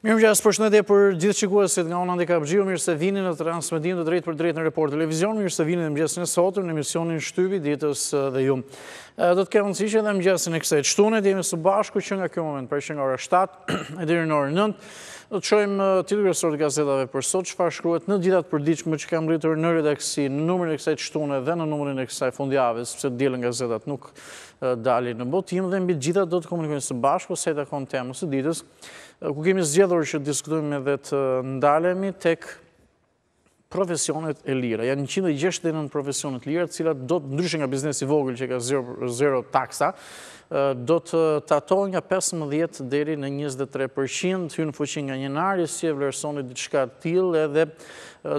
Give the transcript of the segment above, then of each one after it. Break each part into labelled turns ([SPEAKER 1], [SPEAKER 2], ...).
[SPEAKER 1] Mirë më gjasë përshëndetje për gjithë kuasit nga unë Andika Abgjio, mirë se vini në transmitim dhe drejtë për drejtë në report televizion, mirë se vini dhe më gjasë në sotëm në emisionin shtybi, ditës dhe ju. Do të kemë në cishë edhe më gjasë në kësejtë shtunet, jemi së bashku që nga kjo moment, për ishë nga ora 7, edhe në orë 9, Do të qojmë titur kërësor të gazetave për sot, që fa shkruet në gjithat përdiqme që kam rritur në redaksi, në numërin e kësaj qëtune dhe në numërin e kësaj fundjave, sepse djelen gazetat nuk dalin në botim, dhe mbi gjithat do të komunikujnë së bashku, se të konë temë së ditës, ku kemi zgjedhur që diskutujme dhe të ndalemi tek profesionet e lira. Janë 169 profesionet lira, cilat do të ndryshë nga biznesi vogël që ka zero taksa, do të tatoj nga 15 dheri në 23% të hynë fuqin nga njënari, si e vlerësoni diçka qëka tjil, edhe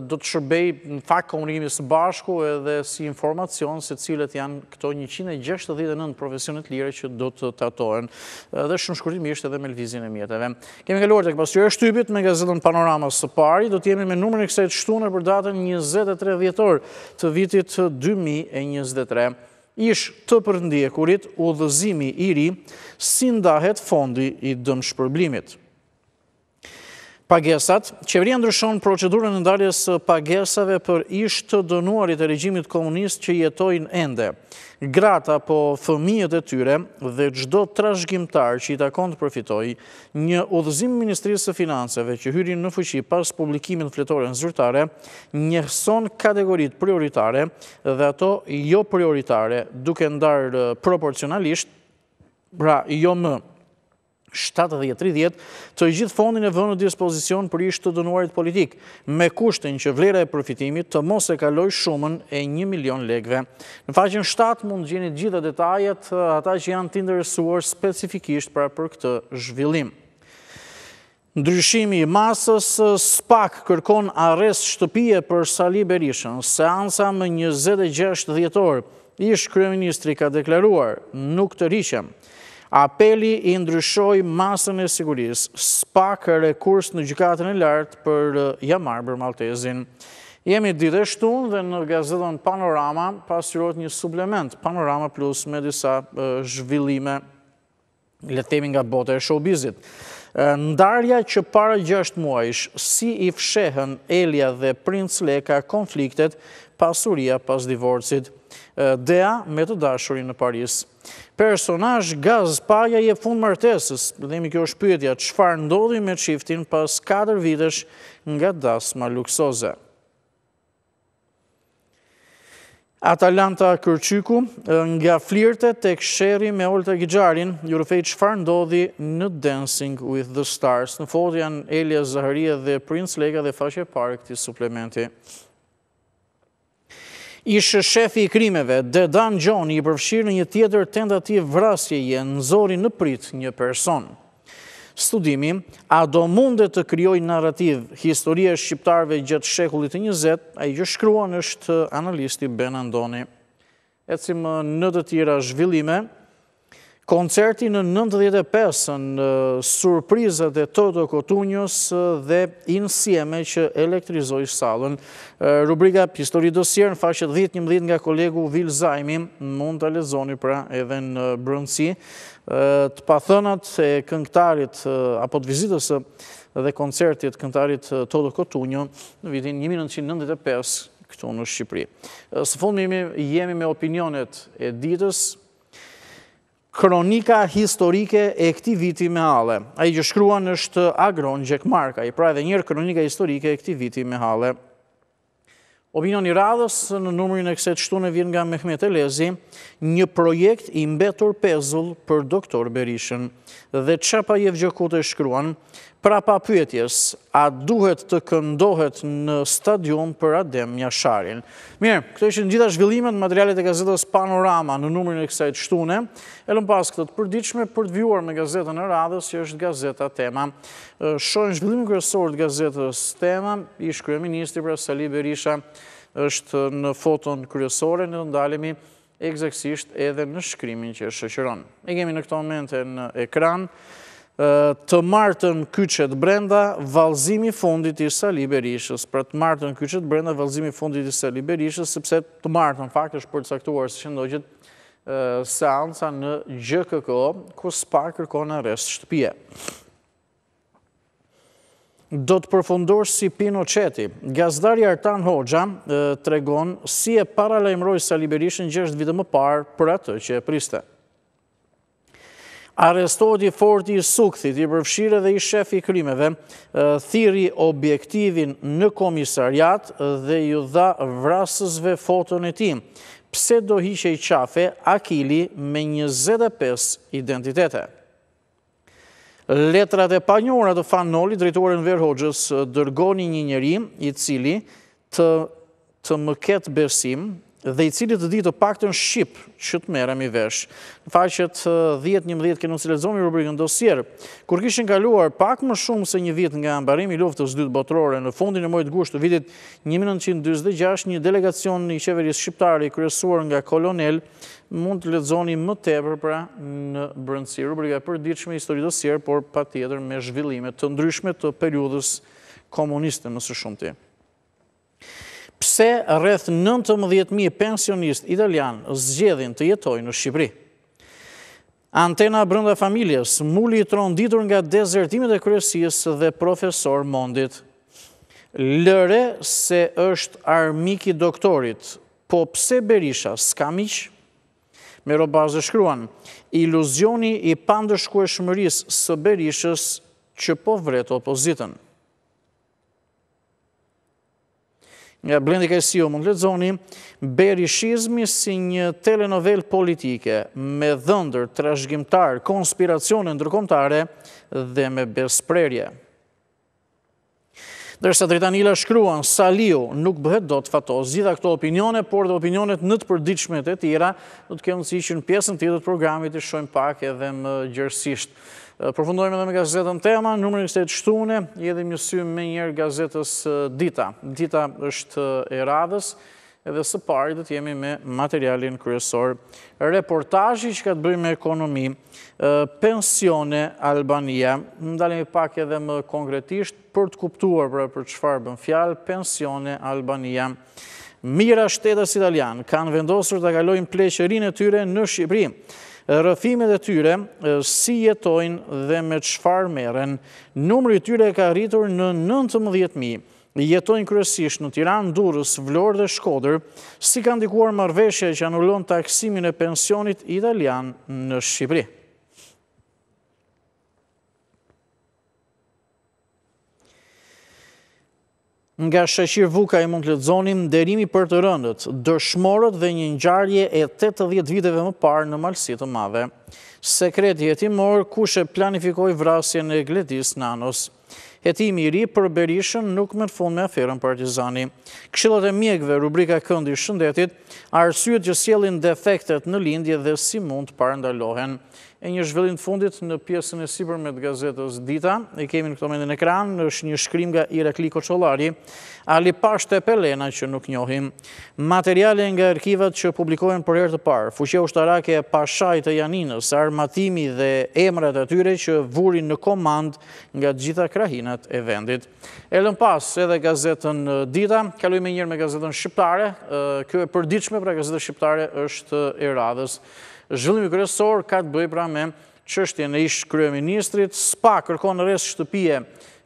[SPEAKER 1] do të shërbej në fakt komunimi së bashku edhe si informacion se cilët janë këto 169 profesionit lire që do të tatojnë. Dhe shumë shkurtimisht ishte edhe me lëvizin e mjetëve. Kemi nga të e e shtypit me gazetën panorama së pari, do të jemi me numërën e kësajt shtunë për datën 23 vjetor të vitit 2023 ish të përndjekurit u dhëzimi i ri, si ndahet fondi i dëmë shpërblimit pagesat. Qeveria ndryshon procedurën ndarjes pagesave për ishtë të dënuarit e regjimit komunist që jetojnë ende. Grata po fëmijët e tyre dhe gjdo trashgjimtar që i takon të përfitoj, një udhëzim Ministrisë të Finanseve që hyrin në fëqi pas publikimin fletore në zyrtare, njëhson kategorit prioritare dhe ato jo prioritare duke ndarë proporcionalisht, pra jo më 70 të gjithë fondin e vënë në dispozicion për ishtë të dënuarit politik, me kushtin që vlera e profitimit të mos e kaloj shumën e 1 milion legve. Në faqin 7 mund gjeni gjitha detajet, ata që janë të indërësuar specifikisht pra për këtë zhvillim. Ndryshimi masës SPAK kërkon arrest shtëpije për Sali Berishën, ansa më 26 djetor, ish kreministri ka deklaruar, nuk të rishëm, Apeli i ndryshoj masën e sigurisë, spak e rekurs në gjykatën e lartë për jamarë për Maltezin. Jemi dite shtunë dhe në gazetën Panorama pasirot një suplement, Panorama Plus me disa zhvillime letemi nga bote e showbizit. Ndarja që para gjështë muajsh, si i fshehen Elia dhe Prince Leka konfliktet pasuria pas divorcit, dea me të dashurin në Parisë personash gaz paja je fund martesës. Dhemi kjo është pyetja, që farë ndodhi me qiftin pas 4 vitesh nga dasma luksoze. Atalanta Kërqyku nga flirte të kësheri me Olta të gjarin, jurefej që farë ndodhi në Dancing with the Stars. Në fotë janë Elia Zaharia dhe Prince Lega dhe faqe parë këti suplementi ishë shefi i krimeve, Dedan Gjoni, i përfshirë në një tjetër tentativ vrasjeje në nëzori në prit një person. Studimi, a do mundet të kryoj narrativ historie shqiptarve gjëtë shekullit njëzet, a i gjëshkruan është analisti Ben Andoni. Ecim në të tjera zhvillime, Koncerti në 95 në surprizët e Toto Kotunjës dhe insieme që elektrizoj salën. Rubrika Pistori Dosier në fashët 10-11 nga kolegu Vil Zajmi mund të lezoni pra edhe në brëndësi. Të pathënat e këngtarit apo të vizitës dhe koncertit këngtarit Toto Kotunjo në vitin 1995 këtu në Shqipëri. Së fundë jemi me opinionet e ditës, kronika historike e këti viti me hale. A i gjëshkruan është Agron Gjekmarka, i pra edhe njërë kronika historike e këti viti me hale. Opinion i radhës në numërin e kse të shtune vjen nga Mehmet Elezi, një projekt i mbetur pezull për doktor Berishën. Dhe qapa jevgjëkut e shkruan, Pra pa pyetjes, a duhet të këndohet në stadion për Adem Jasharin? Mirë, këto është në gjitha zhvillimet, materialet e gazetës Panorama në numërin e kësajt shtune, e lëm pas këtët përdiqme për të vjuar me gazetën e radhës, që është gazeta tema. Shonë zhvillimin kërësor të gazetës tema, ishë kërë ministri për Sali Berisha, është në foton kërësore në të ndalimi, egzeksisht edhe në shkrymin që është shëqëron. E kemi në këto momente në ekran të martën kyqet brenda valzimi fundit i sali berishës. Pra të martën kyqet brenda valzimi fundit i sali berishës, sepse të martën fakt është për të saktuar së shëndojgjit seansa në GKK, ku s'pa kërkon në rest shtëpje. Do të përfundur si Pino Qeti. Gazdari Artan Hoxha tregon si e para Saliberishën sa liberishën gjështë vitë më parë për atë që e priste. Arestoti forti i sukthit, i përfshire dhe i shefi krimeve, thiri objektivin në komisariat dhe ju dha vrasësve foton e ti. Pse do hishe i qafe Akili me 25 identitete? Letrat e panjora të fan noli, drejtuarën Verhojgjës, dërgoni një njëri i cili të mëket besim dhe i cili të ditë të në Shqipë që të merem i vesh. Në faqet 10-11 kënë nësilezomi rubrikën dosjerë, kur kishin kaluar pak më shumë se një vit nga ambarimi luftës dytë botërore, në fundin e mojtë gushtë të vitit 1926, një delegacion i qeveris shqiptari kërësuar nga kolonel mund të lezoni më tepër pra në brëndësi rubrika për ditëshme histori dosjerë, por pa tjetër me zhvillimet të ndryshme të periudës komunistë në së shumë të e. Pse rreth 19.000 pensionist italian zgjedhin të jetoj në Shqipri? Antena brënda familjes, muli i tronditur nga dezertimit e kryesis dhe profesor mondit. Lëre se është armiki doktorit, po pse Berisha s'ka miq? Me ro bazë shkruan, iluzioni i pandëshku e shmëris së Berishës që po vretë opozitën. Blendi Kajsio, mund lezoni, beri shizmi si një telenovel politike me dhëndër, trashgjimtar, konspiracione ndërkomtare dhe me besprerje. Dërsa Dritanila shkruan, Saliu nuk bëhet do të fatos, zida këto opinione, por dhe opinionet në të përdiqmet e tira, do të kemë si që në pjesën të i do të programit i shojnë pak edhe më gjërësisht. Përfundojme dhe me gazetën tema, nëmër një shtetë shtune, i edhe një sy me njerë gazetës Dita. Dita është e radhës, edhe së pari dhe të jemi me materialin kryesor. Reportajë që ka të bëjmë me ekonomi, pensione Albania, në pak edhe më konkretisht, për të kuptuar pra për për qëfar bën fjalë, pensione Albania. Mira shtetës italian, kanë vendosur të galojnë pleqërin e tyre në Shqipërinë rëfimet e tyre si jetojnë dhe me qfar meren. Numëri tyre ka rritur në 19.000. Jetojnë kërësisht në Tiran, Durës, Vlorë dhe Shkodër, si kanë dikuar marveshje që anullon taksimin e pensionit italian në Shqipëri. Nga Shashir Vukaj mund të zonim derimi për të rëndët, dëshmorët dhe një njarje e 80 viteve më parë në malsitë të madhe. Sekreti jetimor, ku shë planifikoj vrasje në gledis nanos. Hetimi i ri për berishën nuk më të fund me aferën partizani. Këshillat e mjekve, rubrika këndi shëndetit, arsyët që s'jelin defektet në lindje dhe si mund të parëndalohen e një zhvillim të fundit në pjesën e siber me të gazetës Dita. E kemi në këto mendin në ekran, është një shkrim nga Irakli Koçolari, Ali Pashte Pelena që nuk njohim. Materiale nga arkivat që publikohen për herë të parë, fuqe ushtarake Pashaj të Janinës, armatimi dhe emrat atyre që vurin në komand nga gjitha krahinat e vendit. Elën pas edhe gazetën Dita, kalujme njërë me gazetën Shqiptare, kjo e përdiqme pra gazetën Shqiptare është e radhës zhvillimi kërësor ka të bëjë pra me qështje në ishë kryeministrit, ministrit, s'pa kërkon në resë shtëpije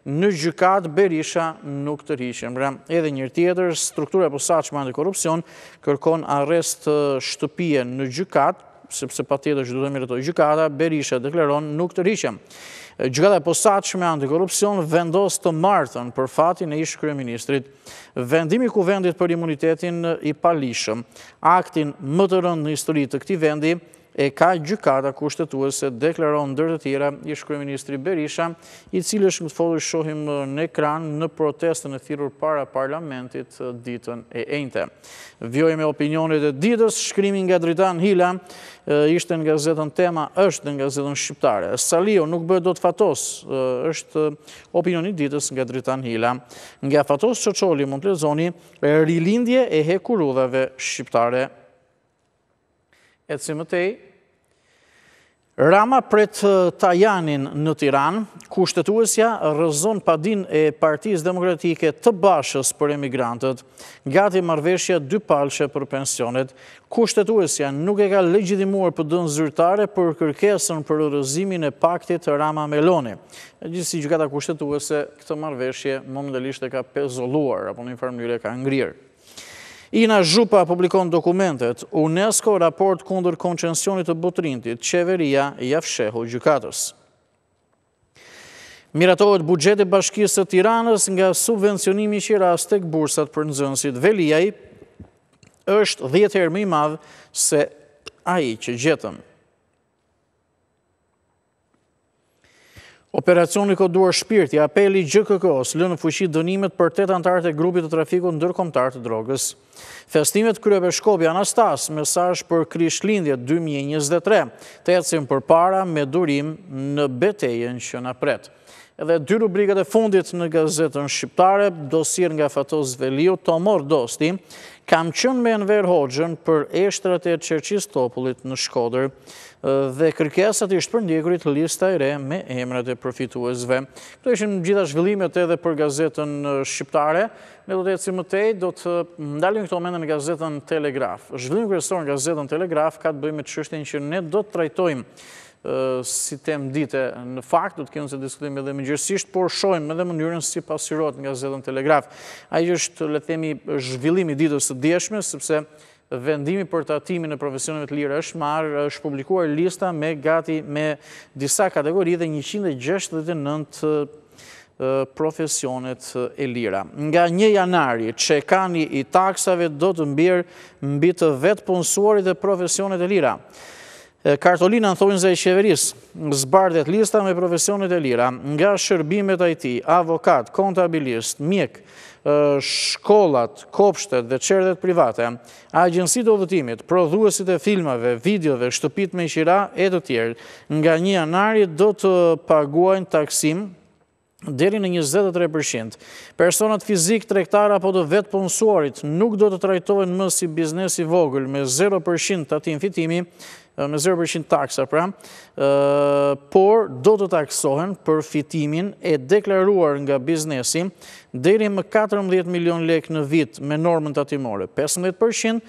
[SPEAKER 1] në gjykat, Berisha nuk të rishëm. Pra, edhe njërë tjetër, struktura për sa që mandë korupcion, arrest shtëpije në gjykat, sepse pa tjetër që duhet me rëtoj gjykata, Berisha dekleron nuk të rishëm gjëgada e posaqme antikorupcion vendos të martën për fatin e ishë kryeministrit, vendimi ku vendit për imunitetin i palishëm, aktin më të rëndë në historitë të këti vendi, e ka gjykata kushtetuese deklaron dërë të tjera ish ministri Berisha, i cilë është në të shohim në ekran në protestën e thirur para parlamentit ditën e ente. Vjojme opinionit e ditës, shkrimi nga dritan Hila, ishte nga zetën tema, është nga zetën shqiptare. Salio nuk bëhet do të fatos, është opinionit ditës nga dritan Hila. Nga fatos që qoli mund të lezoni, rilindje e hekurudhave shqiptare nështë e të simëtej, Rama për të tajanin në Tiran, ku shtetuesja rëzon padin e partijës demokratike të bashës për emigrantët, gati marveshja dy palqe për pensionet, ku shtetuesja nuk e ka legjidimuar për dënë zyrtare për kërkesën për rëzimin e paktit Rama Meloni. E gjithë si gjukata ku këtë marveshje më e ka pezoluar, apo në informirë e ka ngrirë. Ina Zhupa publikon dokumentet UNESCO raport kundër koncensionit të botrintit qeveria jafshehu gjukatës. Miratohet bugjeti bashkisë të tiranës nga subvencionimi që rastek bursat për nëzënsit. Velijaj është 10 herë më i madhë se aji që gjetëm. Operacioni ko duar shpirti, apeli GKK-os, lënë në fushit dënimet për tëtë antartë të grupit të trafiku në dërkomtarë të drogës. Festimet kryepe Shkobi Anastas, mesaj për krysh 2023, të jetësim për para me durim në betejen që në pretë. Edhe dy rubrikat e fundit në gazetën shqiptare, dosir nga fatos Veliu, Tomor Dosti, kam qënë me në Hoxhën për eshtrat e qërqis topullit në Shkoder dhe kërkesat ishtë për ndjekurit lista e re me emrat e profituesve. Këto ishën gjitha zhvillimet edhe për gazetën shqiptare, me do të e cimë tej, do të ndalim këto mende në gazetën Telegraf. Zhvillim kërësor në gazetën Telegraf ka të bëjmë të qështin që ne do të trajtojmë si tem dite në fakt, do të kjenë se diskutim edhe më gjërësisht, por shojmë edhe mënyrën si pasirot nga zedën telegraf. A i është letemi zhvillimi ditës të djeshme, sëpse vendimi për të atimi në profesionet lirë është marë, është publikuar lista me gati me disa kategori dhe 169 profesionet e lira. Nga një janari, që kani i taksave do të mbirë mbitë vetë punësuarit e profesionet e lira kartolina në thonjën zë e qeveris, zbardet lista me profesionet e lira, nga shërbimet IT, avokat, kontabilist, mjek, shkollat, kopshtet dhe qerdet private, agjensit o dhëtimit, prodhuesit e filmave, videove, shtupit me qira, e të tjerë, nga një anari do të paguajnë taksim deri në 23%. Personat fizik, trektar apo të vetë punësuarit nuk do të trajtojnë si biznesi vogël me 0% të atin fitimi, me 0% taksa pra, por do të taksohen për fitimin e deklaruar nga biznesi deri më 14 milion lek në vit me normën të atimore 15%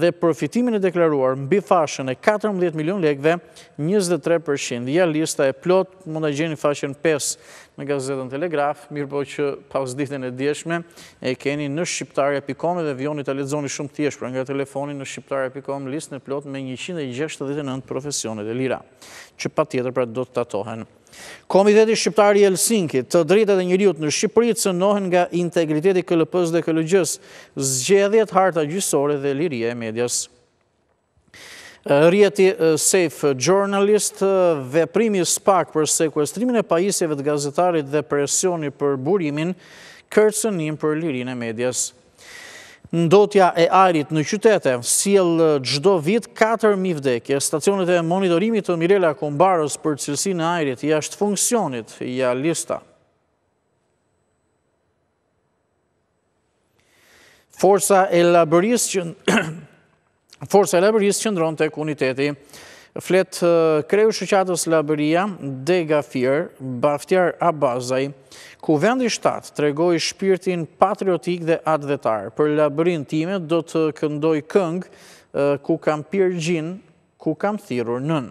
[SPEAKER 1] dhe profitimin e deklaruar mbi fashën e 14 milion dhe 23%. ja lista e plot, mund të gjeni fashën 5 në gazetën Telegraf, mirë po që pas ditën e djeshme e keni në shqiptarja.com dhe vjoni të ledzoni shumë tjesh, pra nga telefonin në shqiptarja.com listën e plot me 169 profesionet e lira, që pa tjetër pra do të tatohen Komiteti Shqiptari Helsinki të drejtet e njëriut në Shqipëri së nohen nga integriteti këllëpës dhe këllëgjës, zgjedhjet harta gjysore dhe lirie e medjas. Rjeti Safe Journalist dhe primi spak për sekwestrimin e pajisjeve të gazetarit dhe presioni për burimin kërcenim për lirin e medjas ndotja e arit në qytete, siel gjdo vit 4.000 vdekje, stacionet e monitorimit të Mirella Kombarës për cilësin e arit, i ashtë funksionit, i a lista. Forsa e laboris që ndronë të kuniteti, Flet kreju shëqatës Labëria, Dega Fir, Baftjar Abazaj, ku vendi shtatë tregoj shpirtin patriotik dhe advetar. Për Labërin time do të këndoj këngë ku kam pyrë gjinë, ku kam thirur nënë.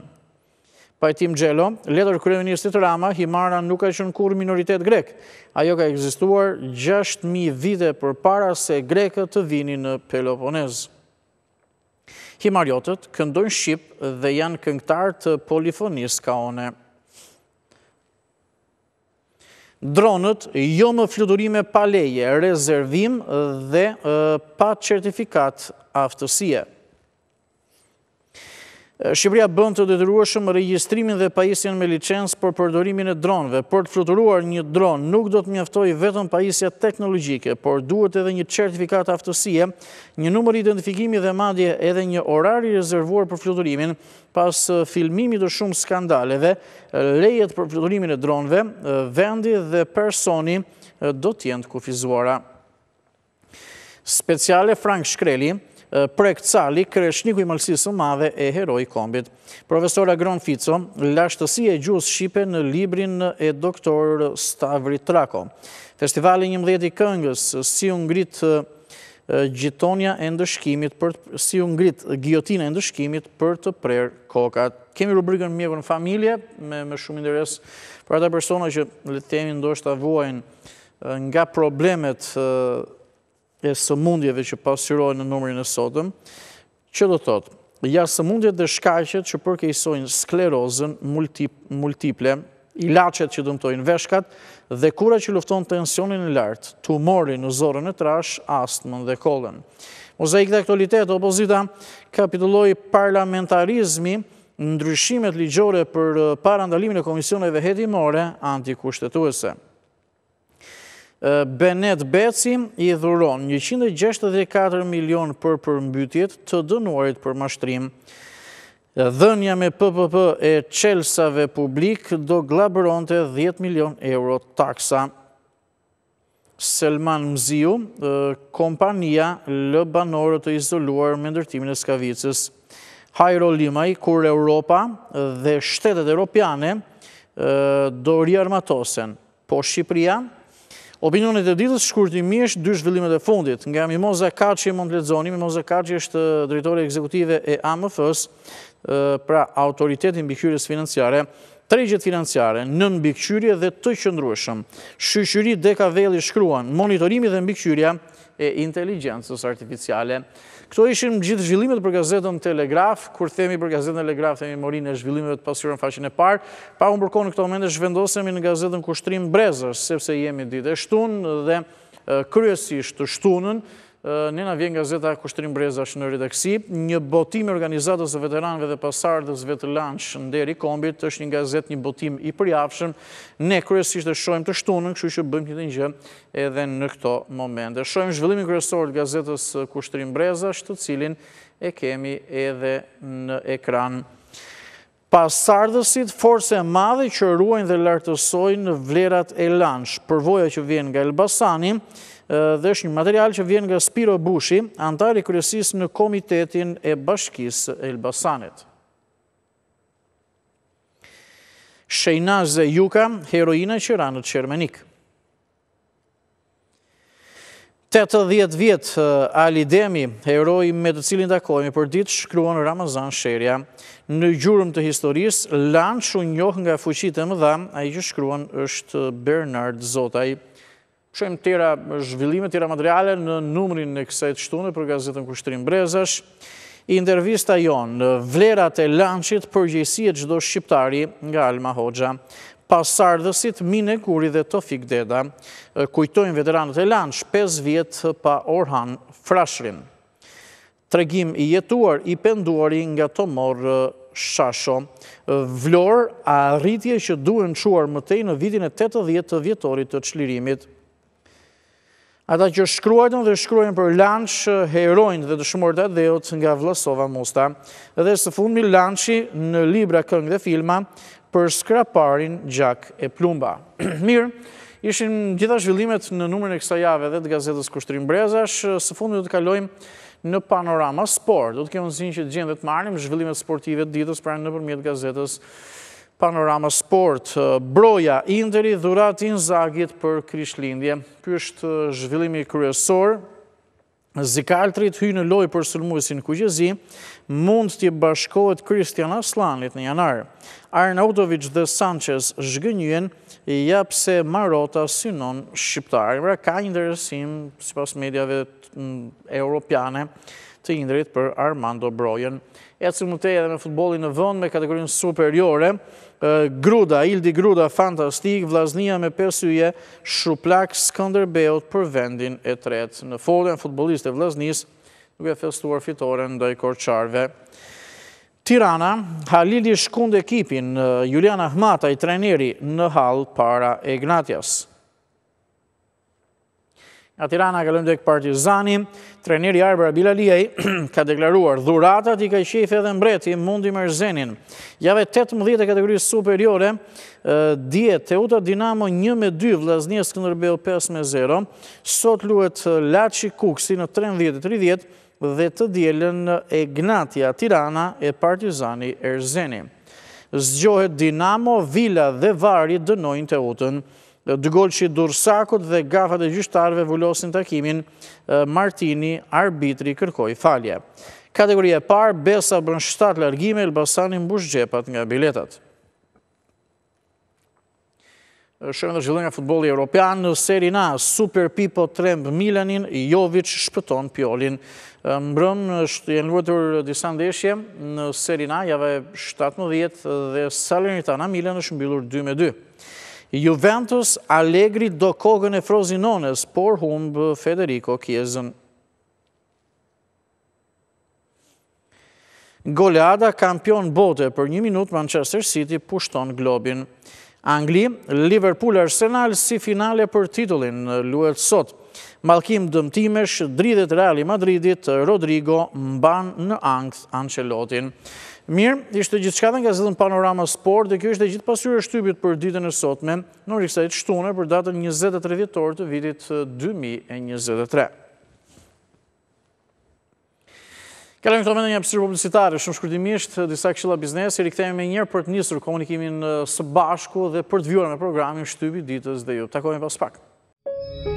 [SPEAKER 1] Pajtim Gjelo, letër kërën Rama, Himara nuk e qënë kur minoritet grek. Ajo ka egzistuar 6.000 vite për para se grekët të vini në Peloponezë. Himariotët këndojnë Shqip dhe janë këngtarë të polifonisë ka one. Dronët jo më fludurime pa leje, rezervim dhe pa certifikat aftësie. Shqipëria bënd të detyrueshëm registrimin dhe pajisjen me licensë për përdorimin e dronëve. Për të fluturuar një dronë nuk do të mjaftoj vetën pajisja teknologjike, por duhet edhe një certifikat aftësie, një numër identifikimi dhe madje edhe një orari rezervuar për fluturimin, pas filmimi dhe shumë skandaleve, lejet për fluturimin e dronëve, vendi dhe personi do tjendë kufizuara. Speciale Frank Shkreli, prek cali, kreshniku i malsisë së madhe e heroj kombit. Profesora Gron Fico, lashtësia e gjusë Shqipe në librin e doktor Stavri Trako. Festivali një mdhjeti këngës, si unë ngrit gjitonja e ndëshkimit për si unë ngrit gjotina e ndëshkimit për të prerë kokat. Kemi rubrikën mjekën familje me shumë interes për ata persona që letemi ndoshtë avuajnë nga problemet e së mundjeve që pasyrojnë në numërin e sotëm, që do thotë, ja së mundje dhe shkajqet që përkejsojnë sklerozën multiple, ilacet që dëmtojnë veshkat, dhe kura që lufton tensionin e lartë, tumori në zorën e trash, astmën dhe kolën. Mozaik dhe aktualitet, opozita, kapituloj parlamentarizmi, ndryshimet ligjore për eh, parandalimin e komisioneve hetimore antikushtetuese. Benet Beci i dhuron 164 milion për përmbytjet të dënuarit për mashtrim. Dhenja me PPP e qelsave publik do glabëron të 10 milion euro taksa. Selman Mziu, kompania lë banorë të izoluar me ndërtimin e skavicës. Hajro Limaj, kur Europa dhe shtetet Europiane do rjarmatosen, po Shqipria, Opinionet e ditës shkurtimisht dy zhvillimet e fundit. Nga Mimoza Kaci e Montlezoni, Mimoza Kaci është uh, drejtore e ekzekutive e AMF-ës, uh, pra autoritetin bikyres financiare, tregjet financiare, nën bikyrije dhe të qëndrueshëm. Shushyri Dekaveli shkruan, monitorimi dhe në bikyria e inteligencës artificiale. Këto ishim gjithë zhvillimet për gazetën Telegraf, kur themi për gazetën Telegraf, themi morin e zhvillimet pasurën faqin e parë, pa unë përkonë në këto moment e zhvendosemi në gazetën kushtrim brezër, sepse jemi ditë e shtunë dhe kryesisht të shtunën, Nina vjen gazeta Kushtrim Brezash në redaksi. Një botim organizatës dhe veteranve dhe pasardës vetëlanç në deri kombit, është një gazet një botim i përjafshëm. Ne kërësisht e shojmë të shtunën, këshu që bëjmë një të një edhe në këto momente. Shojmë zhvillimin kërësorët gazetës Kushtrim Brezash, të cilin e kemi edhe në ekran. Pasardësit force madhe që ruajnë dhe lartësojnë vlerat e lanç, përvoja që vjen nga Elbasani, dhe është një material që vjen nga Spiro Bushi, antar i në Komitetin e Bashkis Elbasanet. Shejna Zhe Juka, heroina që ranë të qermenik. 80 vjetë Ali Demi, heroi me të cilin të kojmi për ditë shkruon Ramazan Sherja. Në gjurëm të historisë, lanë shunjoh nga fuqit e më dhamë, a i që shkruon është Bernard Zotaj Pesci. Shumë të tjera zhvillimet, tjera materiale në numrin në kësajt shtune për gazetën kushtrim brezash. Intervista jonë vlerat e lanqit për gjëjsi e gjdo shqiptari nga Alma Hoxha. Pasardësit, Mine Guri dhe Tofik Deda, kujtojnë veteranët e lanq, 5 vjetë pa Orhan Frashrin. Tregim i jetuar i penduari nga Tomor Shasho, vlorë a rritje që duen quar mëtej në vitin e 80 vjetorit të qlirimit. Ata që shkruajtën dhe shkruajnë për lanqë eh, herojnë dhe dëshmërët e dheot nga Vlasova Musta. Dhe së fundmi lanqëi në libra këngë dhe filma për skraparin gjak e plumba. Mirë, ishin gjitha zhvillimet në numërën e kësa jave dhe të gazetës kushtërin brezash. Së fundmi du të kalojmë në panorama sport. Do të kemë nëzhin që të gjendhe të marim zhvillimet sportive ditës pra në përmjet gazetës kushtërin brezash panorama sport, broja inderi dhurat inzagit për krishlindje. Kështë zhvillimi kryesor, zikaltrit hy në loj për sulmuesin kujëzi, mund të bashkohet Kristian Aslanit në janarë. Arnautovic dhe Sanchez zhgënjën, japse Marota synon Shqiptarë. Pra ka interesim, si pas medjave europiane, të indrit për Armando Brojen. E cilë më edhe me futbolin në vënd me kategorinë superiore, Gruda, Ildi Gruda, fantastik, vlaznia me pesyje, shruplak, skëndërbeot për vendin e tretë. Në folën, futbolist e vlaznis, nuk e festuar fitore në doj korqarve. Tirana, Halili shkund ekipin, Juliana Hmata i treneri në hal para Egnatjasë. A Tirana ka lëmë këtë partizani, treneri Arbera Bilaliej ka deklaruar dhuratat i ka i edhe mbreti mundi mërzenin. Jave 18 kategorisë superiore, dje Teuta Dinamo 1 me 2 vlas njës këndërbeo 5 me 0, sot luet Laci Kuksi në 13 30 dhe të djelen e gnatja Tirana e partizani Erzeni. Zgjohet Dinamo, Vila dhe Vari dënojnë Teutën i Dursakot dhe gafat e gjyshtarve vullosin takimin Martini, arbitri, kërkoj falje. Kategoria par, besa bërën 7 largime, Elbasanin mbush gjepat nga biletat. Shërën dhe zhjëllën nga futboli europian, në seri A, Super Pipo Tremb Milanin, Jovic shpëton Pjolin. Mbrëm, është jenë luetur disa ndeshje, në seri A, jave 17 dhe Salernitana Milan është mbilur 2-2. Juventus, Allegri do kogën e Frozinones, por humbë Federico Kjezën. Goleada, kampion bote për një minut, Manchester City pushton globin. Angli, Liverpool Arsenal si finale për titullin, luet sot. Malkim dëmtimesh, dridhet Reali Madridit, Rodrigo mban në angth Ancelotin. Mirë, ishte gjithë shkatën nga zëtën panorama sport, dhe kjo ishte gjithë pasurë e për ditën e sotme, në riksajt shtune për datën 23 vitorë të vitit 2023. Kërëm të mëndë një apësirë publicitare, shumë shkërtimisht, disa këshilla biznesi, rikëtejmë me njërë për të njësër komunikimin së bashku dhe për të vjore me programin shtybi ditës dhe ju. Takojmë pas pak.